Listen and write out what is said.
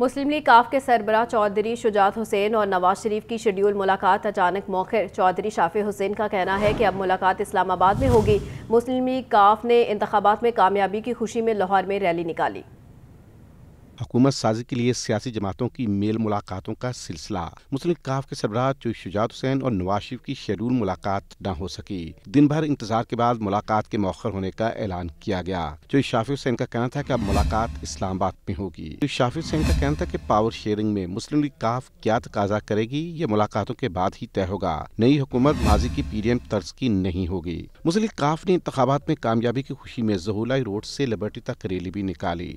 मुस्लिम league काफ के सरबरा चौधरी शुजात हुसैन और नवाज शरीफ की शेड्यूल मुलाकात अचानक मौखर चौधरी शाफे हुसैन का कहना है कि अब मुलाकात इस्लामाबाद में होगी मुस्लिम लीग काफ ने इंतबात में कामयाबी की खुशी में लाहौर में रैली निकाली हुकूमत साजी के लिए सियासी जमातों की मेल मुलाकातों का सिलसिला मुस्लिम काफ के सरबराह चो शुजात हुसैन और नवाज शरीफ की शेड्यूल मुलाकात न हो सकी दिन भर इंतजार के बाद मुलाकात के मौखर होने का ऐलान किया गया जो शाफी हुसैन का कहना था की अब मुलाकात इस्लामाबाद में होगी जो शाफी हुसैन का कहना था की पावर शेयरिंग में मुस्लिम लीग काफ क्या तकाजा करेगी ये मुलाकातों के बाद ही तय होगा नई हुकूमत माजी की पीडीएम तर्ज की नहीं होगी मुस्लिम काफ ने इंतबात में कामयाबी की खुशी में जहूलाई रोड ऐसी लिबर्टी तक रैली भी निकाली